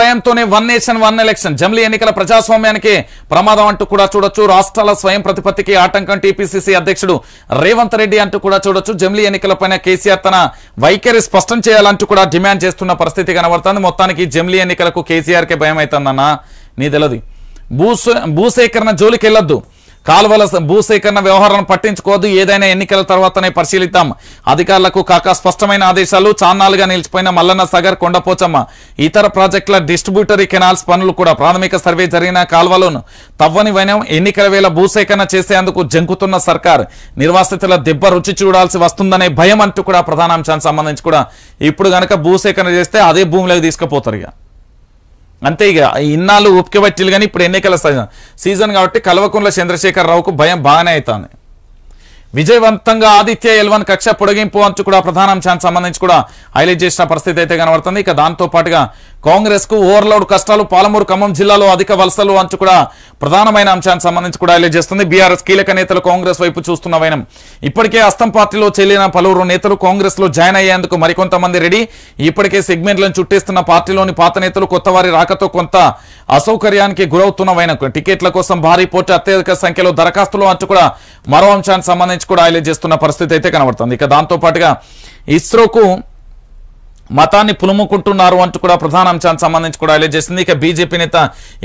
భయంతోనే one nation one election జమ్లీ ఎన్నికల ప్రజాస్వామ్యానికి ప్రమాదం అంటూ కూడా చూడొచ్చు రాష్ట్రాల స్వయం ప్రతిపత్తికి ఆటంకం టీపీసీసీ అధ్యక్షుడు రేవంత్ రెడ్డి అంటూ కూడా చూడొచ్చు ఎన్నికల ఎన్నికలపైన కేసీఆర్ తన వైఖరి స్పష్టం చేయాలంటూ కూడా డిమాండ్ చేస్తున్న పరిస్థితి కనబడుతుంది మొత్తానికి జమిలీ ఎన్నికలకు కేసీఆర్కే భయం అవుతుందన్నా నీ తెలియదు భూసేకరణ జోలికి వెళ్ళొద్దు కాలువల భూసేకరణ వ్యవహారాన్ని పట్టించుకోవద్దు ఏదైనా ఎన్నికల తర్వాతనే పరిశీలిద్దాం అధికారులకు కాక స్పష్టమైన ఆదేశాలు చాన్నాలుగా నిలిచిపోయిన మల్లన్న సాగర్ కొండపోచమ్మ ఇతర ప్రాజెక్టుల డిస్ట్రిబ్యూటరీ కెనాల్స్ పనులు కూడా ప్రాథమిక సర్వే జరిగిన కాలువలను తవ్వని వైనం ఎన్నికల వేళ భూసేకరణ చేసేందుకు జంకుతున్న సర్కార్ నిర్వాసితుల దెబ్బ రుచి చూడాల్సి వస్తుందనే భయం అంటూ కూడా ప్రధానాంశానికి సంబంధించి కూడా ఇప్పుడు కనుక భూసేకరణ చేస్తే అదే భూమిలోకి తీసుకుపోతారు ఇక అంతే ఇక ఇన్నాళ్ళు ఉప్పుకబట్టిలు కానీ ఇప్పుడు ఎన్నికల సీజన్ కాబట్టి కల్వకుంట్ల చంద్రశేఖరరావుకు భయం బాగానే అవుతుంది విజయవంతంగా ఆదిత్య ఎల్వన్ కక్ష పొడిగింపు అంచు కూడా ప్రధానాంశానికి సంబంధించి కూడా హైలైట్ చేసిన పరిస్థితి అయితే కనబడుతుంది ఇక దాంతో పాటుగా కాంగ్రెస్ కు ఓవర్లోడ్ కష్టాలు పాలమూరు ఖమ్మం జిల్లాలో అధిక వలసలు అంటూ కూడా ప్రధానమైన అంశానికి సంబంధించి కూడా హైలైట్ చేస్తుంది బీఆర్ఎస్ కీలక నేతలు కాంగ్రెస్ వైపు చూస్తున్న వైనం ఇప్పటికే అస్తం పార్టీలో చెల్లిన పలువురు నేతలు కాంగ్రెస్ లో జాయిన్ అయ్యేందుకు మరికొంతమంది రెడీ ఇప్పటికే సెగ్మెంట్లను చుట్టేస్తున్న పార్టీలోని పాత నేతలు కొత్త వారి రాకతో కొంత అసౌకర్యానికి గురవుతున్న వైన టికెట్ల కోసం భారీ పోటీ అత్యధిక సంఖ్యలో దరఖాస్తులు అంటూ కూడా మరో అంశానికి సంబంధించి కూడా హైలైట్ చేస్తున్న పరిస్థితి అయితే కనబడుతుంది ఇక దాంతో పాటుగా ఇస్రోకు మతాన్ని పులుముకుంటున్నారు అంటూ కూడా ప్రధాన అంశానికి సంబంధించి కూడా హైలైట్ చేస్తుంది ఇక బీజేపీ నేత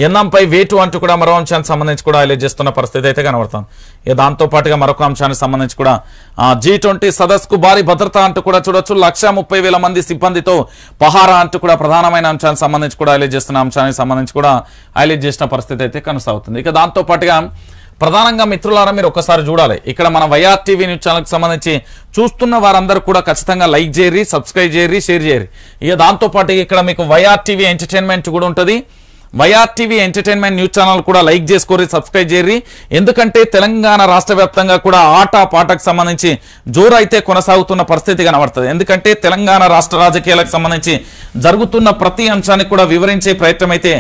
ఎన్నంపై వేటు అంటూ కూడా మరో అంశానికి సంబంధించి కూడా హైలైట్ చేస్తున్న పరిస్థితి అయితే కనబడుతుంది ఇక దాంతో పాటుగా మరొక అంశానికి సంబంధించి కూడా జీ ట్వంటీ సదస్సుకు భారీ భద్రత అంటూ కూడా చూడొచ్చు లక్ష మంది సిబ్బందితో పహారా అంటూ కూడా ప్రధానమైన అంశానికి సంబంధించి కూడా హైలైట్ చేస్తున్న అంశానికి సంబంధించి కూడా హైలైట్ చేసిన పరిస్థితి అయితే కనసాగుతుంది ఇక దాంతో పాటుగా ప్రధానంగా మిత్రులారా మీరు ఒకసారి చూడాలి ఇక్కడ మన వైఆర్ టీవీ న్యూస్ ఛానల్కి సంబంధించి చూస్తున్న వారందరూ కూడా ఖచ్చితంగా లైక్ చేయరి సబ్స్క్రైబ్ చేయరి షేర్ చేయరి ఇక దాంతోపాటు ఇక్కడ మీకు వైఆర్ టీవీ ఎంటర్టైన్మెంట్ కూడా ఉంటుంది YR TV entertainment news channel కూడా లైక్ చేసుకోరి సబ్స్క్రైబ్ చేయరి ఎందుకంటే తెలంగాణ రాష్ట్ర కూడా ఆట పాటకు సంబంధించి జోరు అయితే కొనసాగుతున్న పరిస్థితి కనబడుతుంది ఎందుకంటే తెలంగాణ రాష్ట్ర రాజకీయాలకు సంబంధించి జరుగుతున్న ప్రతి అంశానికి కూడా వివరించే ప్రయత్నం అయితే